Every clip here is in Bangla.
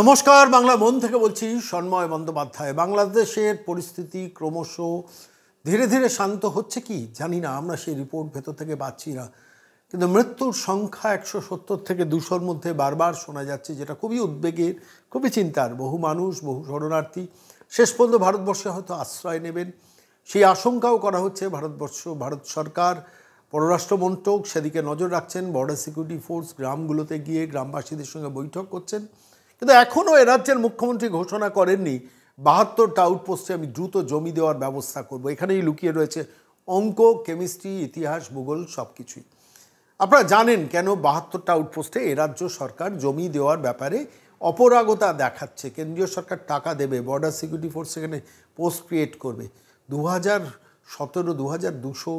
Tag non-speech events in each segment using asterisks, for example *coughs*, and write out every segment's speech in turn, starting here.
নমস্কার বাংলা মন থেকে বলছি সন্ময় বন্দ্যোপাধ্যায় বাংলাদেশের পরিস্থিতি ক্রমশ ধীরে ধীরে শান্ত হচ্ছে কি জানি না আমরা সেই রিপোর্ট ভেতর থেকে পাচ্ছি না কিন্তু মৃত্যুর সংখ্যা একশো সত্তর থেকে দুশোর মধ্যে বারবার শোনা যাচ্ছে যেটা খুবই উদ্বেগের খুবই চিন্তার বহু মানুষ বহু শরণার্থী শেষ পর্যন্ত ভারতবর্ষে হয়তো আশ্রয় নেবেন সেই আশঙ্কাও করা হচ্ছে ভারতবর্ষ ভারত সরকার পররাষ্ট্রমন্ত্রক সেদিকে নজর রাখছেন বর্ডার সিকিউরিটি ফোর্স গ্রামগুলোতে গিয়ে গ্রামবাসীদের সঙ্গে বৈঠক করছেন কিন্তু এখনও রাজ্যের মুখ্যমন্ত্রী ঘোষণা করেননি বাহাত্তরটা আউটপোস্টে আমি দ্রুত জমি দেওয়ার ব্যবস্থা করব এখানেই লুকিয়ে রয়েছে অঙ্ক কেমিস্ট্রি ইতিহাস ভূগোল সব কিছুই আপনারা জানেন কেন বাহাত্তরটা আউটপোস্টে রাজ্য সরকার জমি দেওয়ার ব্যাপারে অপরাগতা দেখাচ্ছে কেন্দ্রীয় সরকার টাকা দেবে বর্ডার সিকিউরিটি ফোর্স সেখানে পোস্ট ক্রিয়েট করবে দু হাজার সতেরো দু হাজার দুশো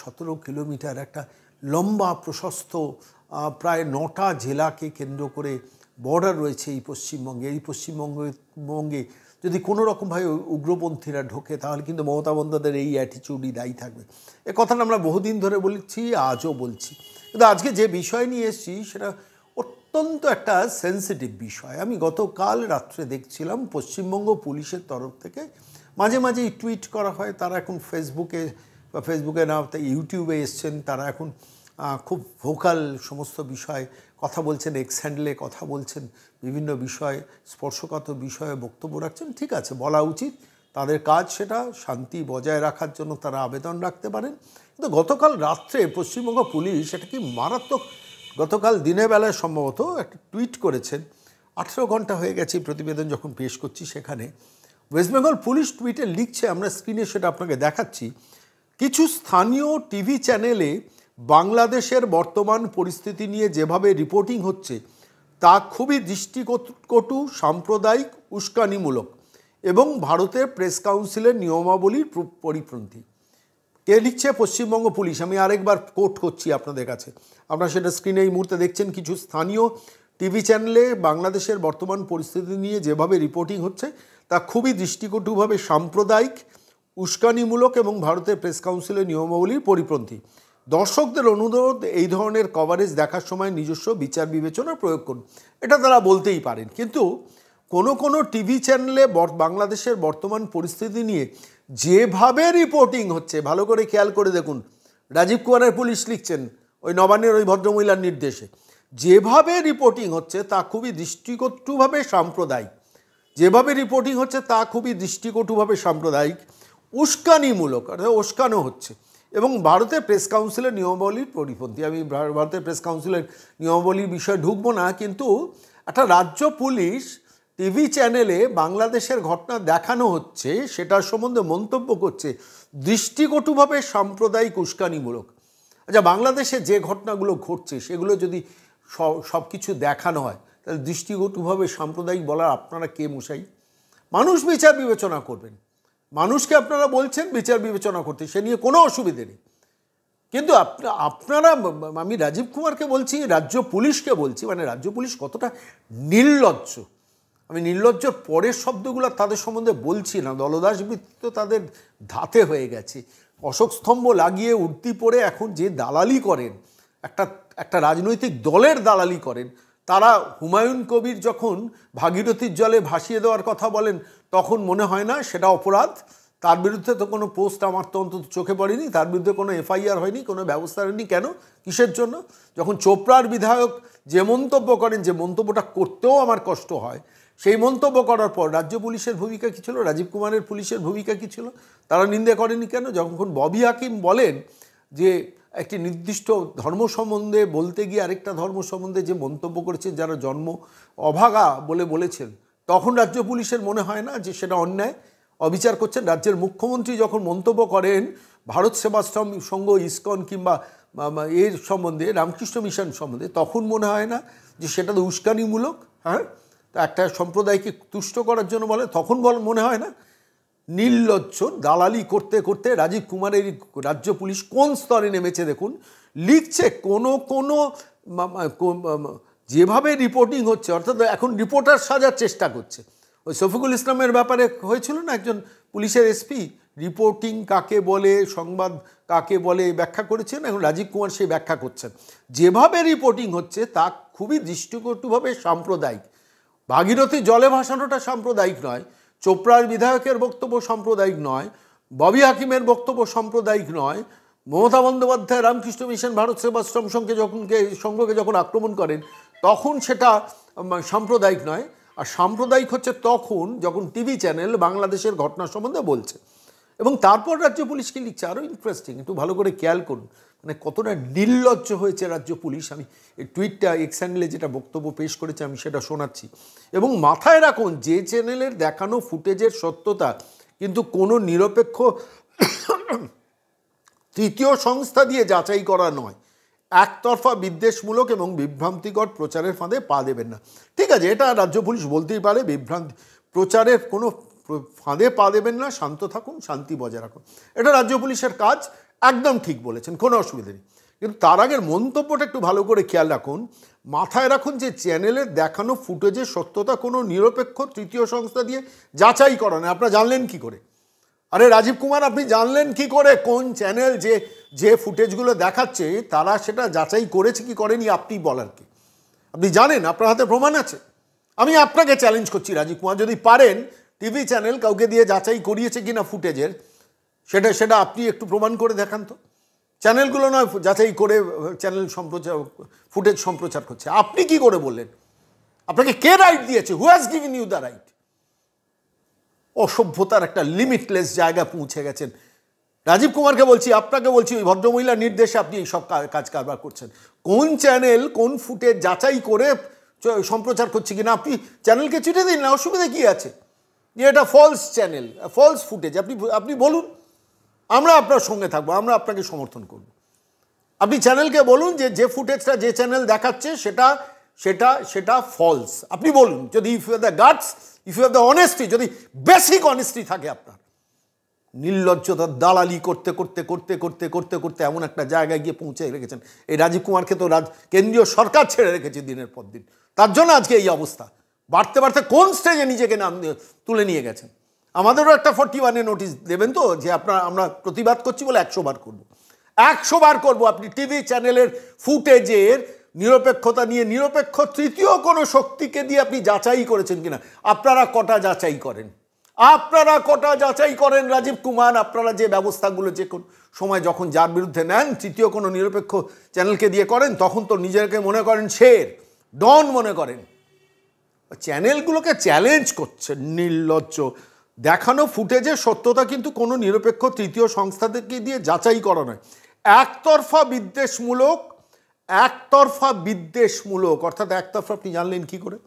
সতেরো কিলোমিটার একটা লম্বা প্রশস্ত প্রায় নটা জেলাকে কেন্দ্র করে বর্ডার রয়েছে এই পশ্চিমবঙ্গে এই পশ্চিমবঙ্গে যদি কোনোরকমভাবে উগ্রপন্থীরা ঢোকে তাহলে কিন্তু মমতা বন্দ্যোপাধ্যায়ের এই অ্যাটিচিউডই দায়ী থাকবে এ কথাটা আমরা বহুদিন ধরে বলছি আজও বলছি কিন্তু আজকে যে বিষয় নিয়ে এসেছি সেটা অত্যন্ত একটা সেন্সিটিভ বিষয় আমি গতকাল রাত্রে দেখছিলাম পশ্চিমবঙ্গ পুলিশের তরফ থেকে মাঝে মাঝেই টুইট করা হয় তারা এখন ফেসবুকে বা ফেসবুকে না ইউটিউবে এসছেন তারা এখন খুব ভোকাল সমস্ত বিষয় কথা বলছেন এক্স হ্যান্ডেলে কথা বলছেন বিভিন্ন বিষয় স্পর্শকাতর বিষয়ে বক্তব্য রাখছেন ঠিক আছে বলা উচিত তাদের কাজ সেটা শান্তি বজায় রাখার জন্য তারা আবেদন রাখতে পারেন কিন্তু গতকাল রাত্রে পশ্চিমবঙ্গ পুলিশ এটা কি মারাত্মক গতকাল দিনের বেলায় সম্ভবত একটা টুইট করেছেন আঠেরো ঘন্টা হয়ে গেছে প্রতিবেদন যখন পেশ করছি সেখানে ওয়েস্টবেঙ্গল পুলিশ টুইটে লিখছে আমরা স্ক্রিনে সেটা আপনাকে দেখাচ্ছি কিছু স্থানীয় টিভি চ্যানেলে বাংলাদেশের বর্তমান পরিস্থিতি নিয়ে যেভাবে রিপোর্টিং হচ্ছে তা খুবই দৃষ্টিকটু সাম্প্রদায়িক উস্কানিমূলক এবং ভারতের প্রেস কাউন্সিলের নিয়মাবলীর পরিপন্থী কে লিখছে পশ্চিমবঙ্গ পুলিশ আমি আরেকবার কোর্ট করছি আপনাদের কাছে আপনারা সেটা স্ক্রিনে এই মুহূর্তে দেখছেন কিছু স্থানীয় টিভি চ্যানেলে বাংলাদেশের বর্তমান পরিস্থিতি নিয়ে যেভাবে রিপোর্টিং হচ্ছে তা খুবই দৃষ্টিকটুভাবে সাম্প্রদায়িক উস্কানিমূলক এবং ভারতের প্রেস কাউন্সিলের নিয়মাবলীর পরিপন্থী দর্শকদের অনুরোধ এই ধরনের কভারেজ দেখার সময় নিজস্ব বিচার বিবেচনা প্রয়োগ করুন এটা তারা বলতেই পারেন কিন্তু কোনো কোনো টিভি চ্যানেলে বাংলাদেশের বর্তমান পরিস্থিতি নিয়ে যেভাবে রিপোর্টিং হচ্ছে ভালো করে খেয়াল করে দেখুন রাজীব কুমারের পুলিশ লিখছেন ওই নবান্নের ওই ভদ্রমহিলার নির্দেশে যেভাবে রিপোর্টিং হচ্ছে তা খুবই দৃষ্টিকটুভাবে সাম্প্রদায়িক যেভাবে রিপোর্টিং হচ্ছে তা খুবই দৃষ্টিকটুভাবে সাম্প্রদায়িক উস্কানিমূলক অর্থাৎ উস্কানো হচ্ছে এবং ভারতের প্রেস কাউন্সিলের নিয়মাবলীর পরিপন্থী আমি ভারতের প্রেস কাউন্সিলের নিয়মাবলীর বিষয়ে ঢুকবো না কিন্তু একটা রাজ্য পুলিশ টিভি চ্যানেলে বাংলাদেশের ঘটনা দেখানো হচ্ছে সেটার সম্বন্ধে মন্তব্য করছে দৃষ্টিকটুভাবে সাম্প্রদায়িক উস্কানিমূলক আচ্ছা বাংলাদেশে যে ঘটনাগুলো ঘটছে সেগুলো যদি সব কিছু দেখানো হয় তাহলে দৃষ্টিগটুভাবে সাম্প্রদায়িক বলার আপনারা কে মশাই মানুষ বিচার বিবেচনা করবেন মানুষকে আপনারা বলছেন বিচার বিবেচনা করতে সে নিয়ে কোনো অসুবিধে নেই কিন্তু আপনারা আমি রাজীব কুমারকে বলছি রাজ্য পুলিশকে বলছি মানে রাজ্য পুলিশ কতটা নির্লজ্জ আমি নির্লজ্জর পরের শব্দগুলো তাদের সম্বন্ধে বলছি না দলদাস বৃত্ত তাদের ধাতে হয়ে গেছে অশোক স্তম্ভ লাগিয়ে উঠতি পরে এখন যে দালালি করেন একটা একটা রাজনৈতিক দলের দালালি করেন তারা হুমায়ুন কবির যখন ভাগীরথীর জলে ভাসিয়ে দেওয়ার কথা বলেন তখন মনে হয় না সেটা অপরাধ তার বিরুদ্ধে তো কোনো পোস্ট আমার তো অন্তত চোখে পড়েনি তার বিরুদ্ধে কোনো এফআইআর হয়নি কোনো ব্যবস্থা হয়নি কেন কিসের জন্য যখন চোপড়ার বিধায়ক যে মন্তব্য করেন যে মন্তব্যটা করতেও আমার কষ্ট হয় সেই মন্তব্য করার পর রাজ্য পুলিশের ভূমিকা কী ছিল রাজীব কুমারের পুলিশের ভূমিকা কী ছিল তারা নিন্দে করেনি কেন যখন ববি হাকিম বলেন যে একটি নির্দিষ্ট ধর্ম সম্বন্ধে বলতে গিয়ে আরেকটা ধর্ম সম্বন্ধে যে মন্তব্য করেছেন যারা জন্ম অভাগা বলে বলেছেন তখন রাজ্য পুলিশের মনে হয় না যে সেটা অন্যায় অবিচার করছেন রাজ্যের মুখ্যমন্ত্রী যখন মন্তব্য করেন ভারত সেবাশ্রম সঙ্গ ইস্কন কিংবা এর সম্বন্ধে রামকৃষ্ণ মিশন সম্বন্ধে তখন মনে হয় না যে সেটা তো উস্কানিমূলক হ্যাঁ একটা সম্প্রদায়কে তুষ্ট করার জন্য বলে তখন বল মনে হয় না নির্লজ্জ দালালি করতে করতে রাজীব কুমারের রাজ্য পুলিশ কোন স্তরে নেমেছে দেখুন লিখছে কোনো কোনো যেভাবে রিপোর্টিং হচ্ছে অর্থাৎ এখন রিপোর্টার সাজার চেষ্টা করছে ওই শফিকুল ইসলামের ব্যাপারে হয়েছিল না একজন পুলিশের এসপি রিপোর্টিং কাকে বলে সংবাদ কাকে বলে ব্যাখ্যা করেছেন এখন রাজীব কুমার সেই ব্যাখ্যা করছেন যেভাবে রিপোর্টিং হচ্ছে তা খুবই দৃষ্টিকটুভাবে সাম্প্রদায়িক ভাগীরথী জলে ভাসানোটা সাম্প্রদায়িক নয় চোপড়ার বিধায়কের বক্তব্য সাম্প্রদায়িক নয় ববি হাকিমের বক্তব্য সাম্প্রদায়িক নয় মমতা বন্দ্যোপাধ্যায় রামকৃষ্ণ মিশন ভারত সেবাশ্রম সংঘে যখন সংঘকে যখন আক্রমণ করেন তখন সেটা সাম্প্রদায়িক নয় আর সাম্প্রদায়িক হচ্ছে তখন যখন টিভি চ্যানেল বাংলাদেশের ঘটনা সম্বন্ধে বলছে এবং তারপর রাজ্য পুলিশকে লিখছে আরও ইন্টারেস্টিং একটু ভালো করে খেয়াল করুন মানে কতটা নির্লজ্জ হয়েছে রাজ্য পুলিশ আমি টুইটটা এক্স চ্যানেলে যেটা বক্তব্য পেশ করেছে আমি সেটা শোনাচ্ছি এবং মাথায় রাখুন যে চ্যানেলের দেখানো ফুটেজের সত্যতা কিন্তু কোনো নিরপেক্ষ *coughs* তৃতীয় সংস্থা দিয়ে যাচাই করা নয় একতরফা বিদ্বেষমূলক এবং বিভ্রান্তিকর প্রচারের ফাঁদে পা দেবেন না ঠিক আছে এটা রাজ্য পুলিশ বলতেই পারে বিভ্রান্তি প্রচারের কোনো ফাঁদে পা দেবেন না শান্ত থাকুন শান্তি বজায় রাখুন এটা রাজ্য পুলিশের কাজ একদম ঠিক বলেছেন কোনো অসুবিধা নেই কিন্তু তার আগের মন্তব্যটা একটু ভালো করে খেয়াল রাখুন মাথায় রাখুন যে চ্যানেলে দেখানো ফুটেজের সত্যতা কোনো নিরপেক্ষ তৃতীয় সংস্থা দিয়ে যাচাই করা নেই আপনারা জানলেন কি করে আরে রাজীব কুমার আপনি জানলেন কি করে কোন চ্যানেল যে যে ফুটেজগুলো দেখাচ্ছে তারা সেটা যাচাই করেছে কি করেনি আপনি বলার কি আপনি জানেন আপনার হাতে প্রমাণ আছে আমি আপনাকে চ্যালেঞ্জ করছি রাজীব কুমার যদি পারেন টিভি চ্যানেল কাউকে দিয়ে যাচাই করিয়েছে কি না ফুটেজের সেটা সেটা আপনি একটু প্রমাণ করে দেখান তো চ্যানেলগুলো নয় যাচাই করে চ্যানেল সম্প্রচার ফুটেজ সম্প্রচার করছে আপনি কি করে বললেন আপনাকে কে রাইট দিয়েছে who has given you the right অসভ্যতার একটা লিমিটলেস জায়গা পৌঁছে গেছেন রাজীব কুমারকে বলছি আপনাকে বলছি ওই ভদ্রমহিলার নির্দেশে আপনি এই সব কাজ কারবার করছেন কোন চ্যানেল কোন ফুটে যাচাই করে সম্প্রচার করছে কিনা আপনি চ্যানেলকে চিঠি দিন না অসুবিধা কী আছে যে এটা ফলস চ্যানেল ফলস ফুটেজ আপনি আপনি বলুন আমরা আপনার সঙ্গে থাকবো আমরা আপনাকে সমর্থন করব আপনি চ্যানেলকে বলুন যে যে ফুটেজটা যে চ্যানেল দেখাচ্ছে সেটা সেটা সেটা ফলস আপনি বলুন যদি if the guards if you have the honesty যদি বেসিক অনেস্টি থাকে আপনার নির্লজ্জতার দালালি করতে করতে করতে করতে করতে করতে এমন একটা জায়গায় গিয়ে পৌঁছে রেখেছেন এই রাজীব কুমারকে তো রাজ কেন্দ্রীয় সরকার ছেড়ে রেখেছে দিনের পর দিন তার জন্য আজকে এই অবস্থা বাড়তে বাড়তে কোন স্টেজে নিজেকে নাম তুলে নিয়ে গেছেন আমাদেরও একটা ফর্টি ওয়ানে নোটিশ দেবেন তো যে আপনার আমরা প্রতিবাদ করছি বলে একশো বার করবো একশো বার করবো আপনি টিভি চ্যানেলের ফুটেজের নিরপেক্ষতা নিয়ে নিরপেক্ষ তৃতীয় কোনো শক্তিকে দিয়ে আপনি যাচাই করেছেন কিনা আপনারা কটা যাচাই করেন আপনারা কটা যাচাই করেন রাজীব কুমার আপনারা যে ব্যবস্থাগুলো যে কোন সময় যখন যার বিরুদ্ধে নেন তৃতীয় কোনো নিরপেক্ষ চ্যানেলকে দিয়ে করেন তখন তো নিজেকে মনে করেন শের ডন মনে করেন চ্যানেলগুলোকে চ্যালেঞ্জ করছে নির্লজ্জ দেখানো ফুটেজের সত্যতা কিন্তু কোনো নিরপেক্ষ তৃতীয় সংস্থাদেরকে দিয়ে যাচাই করা নয় একতরফা বিদ্বেষমূলক একতরফা বিদ্বেষমূলক অর্থাৎ একতরফা আপনি জানলেন কি করে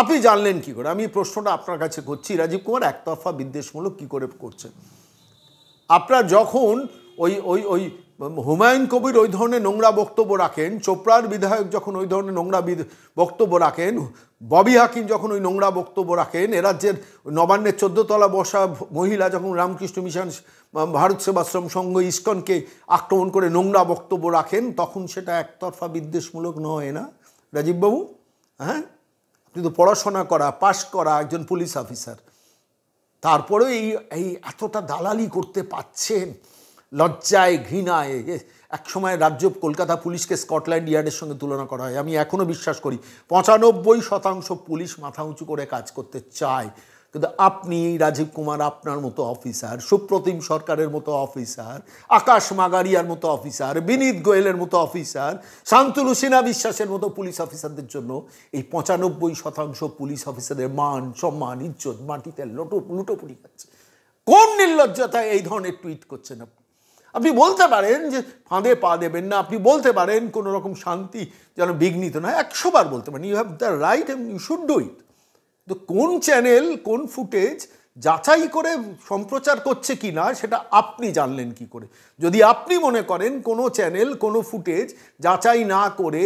আপনি জানলেন কি করে আমি প্রশ্নটা আপনার কাছে করছি রাজীব কুমার একতরফা বিদ্বেষমূলক কি করে করছেন আপনার যখন ওই ওই ওই হুমায়ুন কবির ওই ধরনের নোংরা বক্তব্য রাখেন চোপড়ার বিধায়ক যখন ওই ধরনের নোংরা বক্তব্য রাখেন ববি হাকিম যখন ওই নোংরা বক্তব্য রাখেন এরাজ্যের নবান্নের চোদ্দতলা বসা মহিলা যখন রামকৃষ্ণ মিশন ভারত সেবাশ্রম সংঘ ইস্কনকে আক্রমণ করে নোংরা বক্তব্য রাখেন তখন সেটা একতরফা বিদ্বেষমূলক নয় না রাজীববাবু হ্যাঁ কিন্তু পড়াশোনা করা পাশ করা একজন পুলিশ অফিসার তারপরেও এই এই এতটা দালালি করতে পাচ্ছেন লজ্জায় ঘৃণায় এক সময় রাজ্য কলকাতা পুলিশকে স্কটল্যান্ড ইয়ার্ডের সঙ্গে তুলনা করা হয় আমি এখনও বিশ্বাস করি পঁচানব্বই শতাংশ পুলিশ মাথা উঁচু করে কাজ করতে চায় কিন্তু আপনি রাজীব কুমার আপনার মতো অফিসার সুপ্রতিম সরকারের মতো অফিসার আকাশ মাগারিয়ার মতো অফিসার বিনীত গোয়েলের মতো অফিসার শান্তনু সিনহা বিশ্বাসের মতো পুলিশ অফিসারদের জন্য এই পঁচানব্বই শতাংশ পুলিশ অফিসারের মান সম্মান ইজ্জত মাটিতে লটো লুটোপুটি খাচ্ছে কোন নির্লজ্জতায় এই ধরনের টুইট করছেন আপনি আপনি বলতে পারেন যে ফাঁদে পা দেবেন না আপনি বলতে পারেন কোনো রকম শান্তি যেন বিঘ্নিত না একশোবার বলতে পারেন you have the right and you should do it তো কোন চ্যানেল কোন ফুটেজ যাচাই করে সম্প্রচার করছে কি না সেটা আপনি জানলেন কি করে যদি আপনি মনে করেন কোনো চ্যানেল কোনো ফুটেজ যাচাই না করে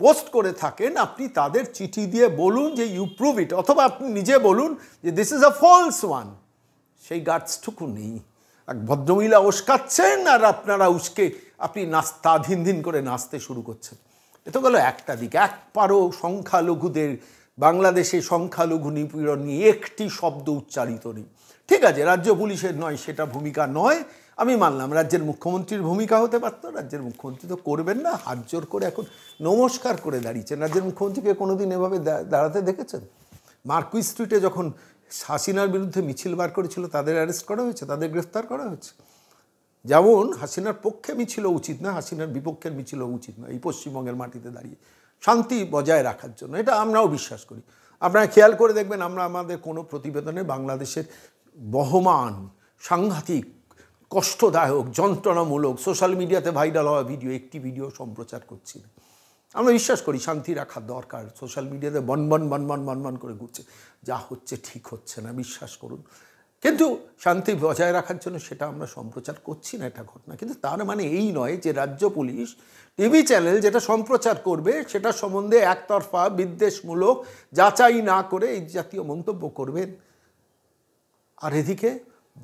পোস্ট করে থাকেন আপনি তাদের চিঠি দিয়ে বলুন যে ইউ প্রুভ ইট অথবা আপনি নিজে বলুন যে this is a false one সেই গার্ডসটুকু নেই এক ভদ্রমহিলা উস্কাচ্ছেন আর আপনারা উস্কে আপনি নাস্তা ধিন ধিন করে নাচতে শুরু করছেন এ তো গেলো একটা দিক এক পারো সংখ্যালঘুদের বাংলাদেশে সংখ্যালঘু নিপীড়ন নিয়ে একটি শব্দ উচ্চারিত নেই ঠিক আছে রাজ্য পুলিশের নয় সেটা ভূমিকা নয় আমি মানলাম রাজ্যের মুখ্যমন্ত্রীর ভূমিকা হতে পারত রাজ্যের মুখ্যমন্ত্রী তো করবেন না হাত জোর করে এখন নমস্কার করে দাঁড়িয়েছেন রাজ্যের মুখ্যমন্ত্রীকে কোনোদিন এভাবে দাঁড়াতে দেখেছেন মার্কুই স্ট্রিটে যখন হাসিনার বিরুদ্ধে মিছিল বার করেছিল তাদের অ্যারেস্ট করা হয়েছে তাদের গ্রেফতার করা হয়েছে যেমন হাসিনার পক্ষে মিছিল উচিত না হাসিনার বিপক্ষের মিছিল উচিত না এই পশ্চিমবঙ্গের মাটিতে দাঁড়িয়ে শান্তি বজায় রাখার জন্য এটা আমরাও বিশ্বাস করি আপনারা খেয়াল করে দেখবেন আমরা আমাদের কোনো প্রতিবেদনে বাংলাদেশের বহমান সাংঘাতিক কষ্টদায়ক যন্ত্রণামূলক সোশ্যাল মিডিয়াতে ভাইরাল হওয়া ভিডিও একটি ভিডিও সম্প্রচার করছি না আমরা বিশ্বাস করি শান্তি রাখার দরকার সোশ্যাল মিডিয়াতে বন বন বন বন বন বন করে ঘুরছে যা হচ্ছে ঠিক হচ্ছে না বিশ্বাস করুন কিন্তু শান্তি বজায় রাখার জন্য সেটা আমরা সম্প্রচার করছি না এটা ঘটনা কিন্তু তার মানে এই নয় যে রাজ্য পুলিশ টিভি চ্যানেল যেটা সম্প্রচার করবে সেটা সম্বন্ধে একতরফা বিদ্বেষমূলক যাচাই না করে এই জাতীয় মন্তব্য করবেন আর এদিকে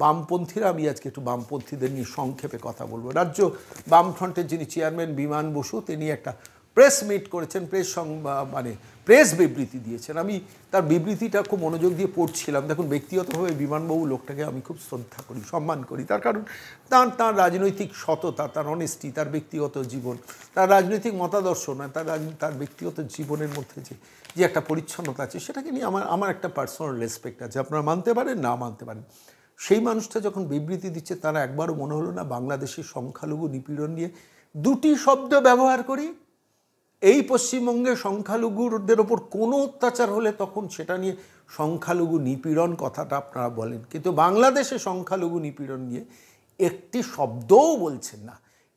বামপন্থীরা আমি আজকে একটু বামপন্থীদের নিয়ে সংক্ষেপে কথা বলবো রাজ্য বামফ্রন্টের যিনি চেয়ারম্যান বিমান বসু তিনি একটা প্রেস মিট করেছেন প্রেস মানে প্রেস বিবৃতি দিয়েছেন আমি তার বিবৃতিটা খুব মনোযোগ দিয়ে পড়ছিলাম দেখুন ব্যক্তিগতভাবে বিমানবাবু লোকটাকে আমি খুব শ্রদ্ধা করি সম্মান করি তার কারণ তার তার রাজনৈতিক সততা তার অনেস্টি তার ব্যক্তিগত জীবন তার রাজনৈতিক মতাদর্শ নয় তার তার ব্যক্তিগত জীবনের মধ্যে যে যে একটা পরিচ্ছন্নতা আছে সেটাকে নিয়ে আমার আমার একটা পার্সোনাল রেসপেক্ট আছে আপনারা মানতে পারেন না মানতে পারেন সেই মানুষটা যখন বিবৃতি দিচ্ছে তারা একবারও মনে হলো না বাংলাদেশের সংখ্যালঘু নিপীড়ন নিয়ে দুটি শব্দ ব্যবহার করি এই পশ্চিমবঙ্গে সংখ্যালঘুদের ওপর কোনো অত্যাচার হলে তখন সেটা নিয়ে সংখ্যালঘু নিপীড়ন কথাটা আপনারা বলেন কিন্তু বাংলাদেশে সংখ্যালঘু নিপীড়ন নিয়ে একটি শব্দও বলছেন না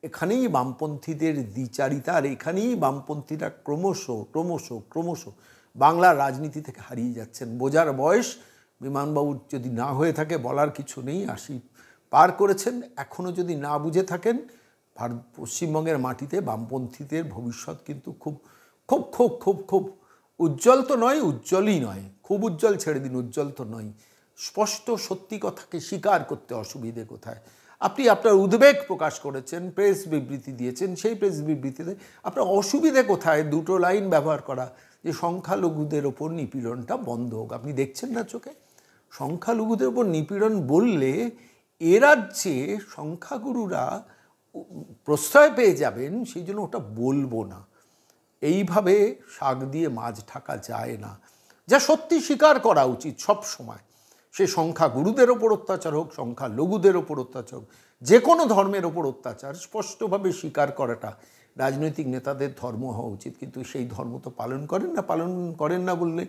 এখানেই বামপন্থীদের দ্বিচারিতা আর এখানেই বামপন্থীরা ক্রমশ ক্রমশ ক্রমশ বাংলার রাজনীতি থেকে হারিয়ে যাচ্ছেন বোঝার বয়স বিমানবাবুর যদি না হয়ে থাকে বলার কিছু নেই আশি পার করেছেন এখনও যদি না বুঝে থাকেন ভারত পশ্চিমবঙ্গের মাটিতে বামপন্থীদের ভবিষ্যৎ কিন্তু খুব খুব খুব খুব খুব উজ্জ্বল তো নয় উজ্জ্বলই নয় খুব উজ্জ্বল ছেড়ে দিন উজ্জ্বল তো নয় স্পষ্ট সত্যি কথাকে স্বীকার করতে অসুবিধে কোথায় আপনি আপনার উদ্বেগ প্রকাশ করেছেন প্রেস বিবৃতি দিয়েছেন সেই প্রেস বিবৃতিতে আপনার অসুবিধে কোথায় দুটো লাইন ব্যবহার করা যে সংখ্যালঘুদের ওপর নিপীড়নটা বন্ধ হোক আপনি দেখছেন না চোখে সংখ্যালঘুদের ওপর নিপীড়ন বললে এ রাজ্যে সংখ্যাগুরুরা প্রশ্রয় পেয়ে যাবেন সেই জন্য ওটা বলবো না এইভাবে শাক দিয়ে মাছ ঢাকা যায় না যা সত্যি স্বীকার করা উচিত সব সময় সে সংখ্যা গুরুদের ওপর অত্যাচার হোক সংখ্যা লঘুদের ওপর অত্যাচার হোক যে কোনো ধর্মের ওপর অত্যাচার স্পষ্টভাবে স্বীকার করাটা রাজনৈতিক নেতাদের ধর্ম হওয়া উচিত কিন্তু সেই ধর্ম তো পালন করেন না পালন করেন না বললে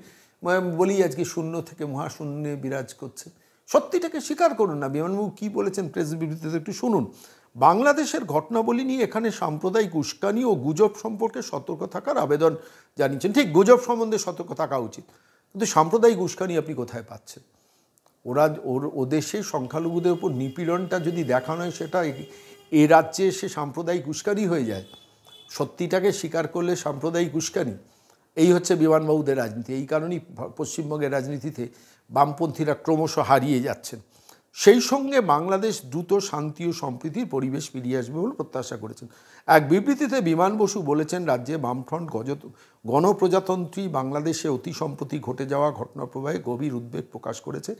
বলি আজকে শূন্য থেকে মহাশূন্যে বিরাজ করছে সত্যিটাকে স্বীকার করুন না বিমানবাবু কী বলেছেন প্রেস বিবৃতিতে একটু শুনুন বাংলাদেশের ঘটনাবলী নিয়ে এখানে সাম্প্রদায়িক উস্কানি ও গুজব সম্পর্কে সতর্ক থাকার আবেদন জানিয়েছেন ঠিক গুজব সম্বন্ধে সতর্ক থাকা উচিত কিন্তু সাম্প্রদায়িক উস্কানি আপনি কোথায় পাচ্ছেন ওরা ওর ও দেশে সংখ্যালঘুদের ওপর নিপীড়নটা যদি দেখানো হয় সেটা এ রাজ্যে এসে সাম্প্রদায়িক উস্কানি হয়ে যায় সত্যিটাকে স্বীকার করলে সাম্প্রদায়িক উস্কানি এই হচ্ছে বিমানবাবুদের রাজনীতি এই কারণেই পশ্চিমবঙ্গের রাজনীতিতে বামপন্থীরা ক্রমশ হারিয়ে যাচ্ছেন সেই সঙ্গে বাংলাদেশ দ্রুত শান্তি ও সম্প্রীতির পরিবেশ ফিরিয়ে আসবে বলে প্রত্যাশা করেছেন এক বিবৃতিতে বিমান বসু বলেছেন রাজ্যে বামফ্রন্ট গজ গণপ্রজাতন্ত্রী বাংলাদেশে অতি সম্প্রতি ঘটে যাওয়া ঘটনাপ্রবাহে গভীর উদ্বেগ প্রকাশ করেছে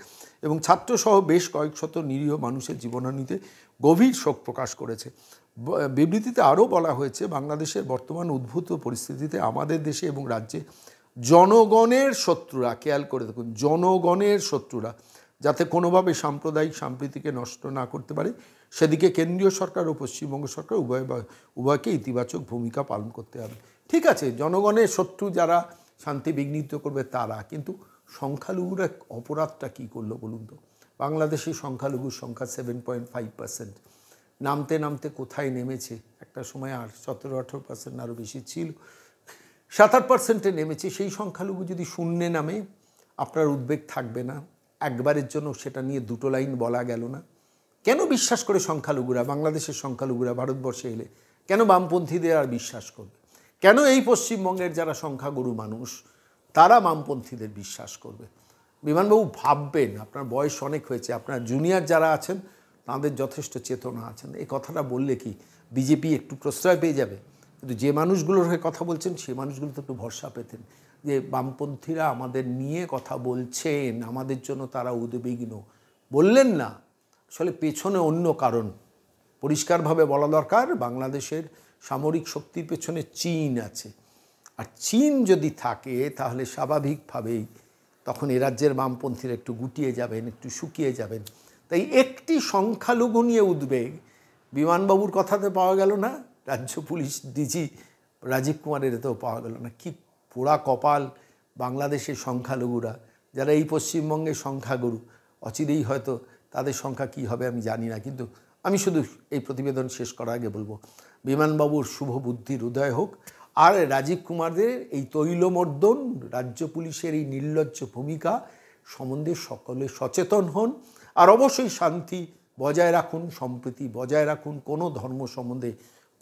এবং ছাত্রসহ বেশ কয়েক শত নিরীহ মানুষের জীবনানিতে গভীর শোক প্রকাশ করেছে বিবৃতিতে আরও বলা হয়েছে বাংলাদেশের বর্তমান উদ্ভূত পরিস্থিতিতে আমাদের দেশে এবং রাজ্যে জনগণের শত্রুরা খেয়াল করে দেখুন জনগণের শত্রুরা যাতে কোনোভাবে সাম্প্রদায়িক সম্প্রীতিকে নষ্ট না করতে পারে সেদিকে কেন্দ্রীয় সরকার ও পশ্চিমবঙ্গ সরকার উভয় উভয়কে ইতিবাচক ভূমিকা পালন করতে হবে ঠিক আছে জনগণের শত্রু যারা শান্তি বিঘ্নিত করবে তারা কিন্তু সংখ্যালঘুরা অপরাধটা কী করলো বলুন তো বাংলাদেশি সংখ্যালঘুর সংখ্যা সেভেন পয়েন্ট ফাইভ পার্সেন্ট নামতে নামতে কোথায় নেমেছে একটা সময় আর সতেরো আঠেরো পার্সেন্ট আরও বেশি ছিল সাত আট পার্সেন্টে নেমেছে সেই সংখ্যালঘু যদি শূন্যে নামে আপনার উদ্বেগ থাকবে না একবারের জন্য সেটা নিয়ে দুটো লাইন বলা গেল না কেন বিশ্বাস করে সংখ্যালঘুরা বাংলাদেশের সংখ্যালঘুরা ভারতবর্ষে এলে কেন বামপন্থীদের আর বিশ্বাস করবে কেন এই পশ্চিমবঙ্গের যারা সংখ্যাগুরু মানুষ তারা বামপন্থীদের বিশ্বাস করবে বিমানবাবু ভাববেন আপনার বয়স অনেক হয়েছে আপনার জুনিয়র যারা আছেন তাদের যথেষ্ট চেতনা আছেন এই কথাটা বললে কি বিজেপি একটু প্রশ্রয় পেয়ে যাবে কিন্তু যে মানুষগুলোর হয়ে কথা বলছেন সেই মানুষগুলো তো একটু ভরসা পেতেন যে বামপন্থীরা আমাদের নিয়ে কথা বলছেন আমাদের জন্য তারা উদ্বিগ্ন বললেন না আসলে পেছনে অন্য কারণ পরিষ্কারভাবে বলা দরকার বাংলাদেশের সামরিক শক্তির পেছনে চীন আছে আর চীন যদি থাকে তাহলে স্বাভাবিকভাবেই তখন এ রাজ্যের বামপন্থীরা একটু গুটিয়ে যাবেন একটু শুকিয়ে যাবেন তাই একটি সংখ্যালঘু নিয়ে উদ্বেগ বিমানবাবুর কথাতে পাওয়া গেল না রাজ্য পুলিশ ডিজি রাজীব কুমারের এতেও পাওয়া গেল না কী পোড়া কপাল বাংলাদেশের সংখ্যালঘুরা যারা এই পশ্চিমবঙ্গে সংখ্যাগুরু অচিরেই হয়তো তাদের সংখ্যা কি হবে আমি জানি না কিন্তু আমি শুধু এই প্রতিবেদন শেষ করার আগে বলবো বিমানবাবুর শুভ বুদ্ধির উদয় হোক আর রাজীব কুমারদের এই তৈলমর্দন রাজ্য পুলিশের এই নির্লজ্জ ভূমিকা সম্বন্ধে সকলে সচেতন হন আর অবশ্যই শান্তি বজায় রাখুন সম্প্রীতি বজায় রাখুন কোনো ধর্ম সম্বন্ধে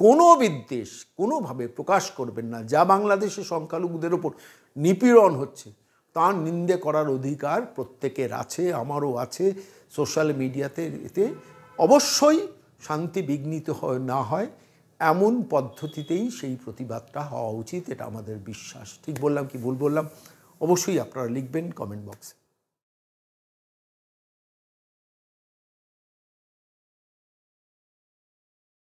কোনো বিদ্বেষ কোনোভাবে প্রকাশ করবেন না যা বাংলাদেশে সংখ্যালঘুদের ওপর নিপীড়ন হচ্ছে তার নিন্দে করার অধিকার প্রত্যেকের আছে আমারও আছে সোশ্যাল মিডিয়াতে এতে অবশ্যই শান্তি বিঘ্নিত হয় না হয় এমন পদ্ধতিতেই সেই প্রতিবাদটা হওয়া উচিত এটা আমাদের বিশ্বাস ঠিক বললাম কি ভুল বললাম অবশ্যই আপনারা লিখবেন কমেন্ট বক্সে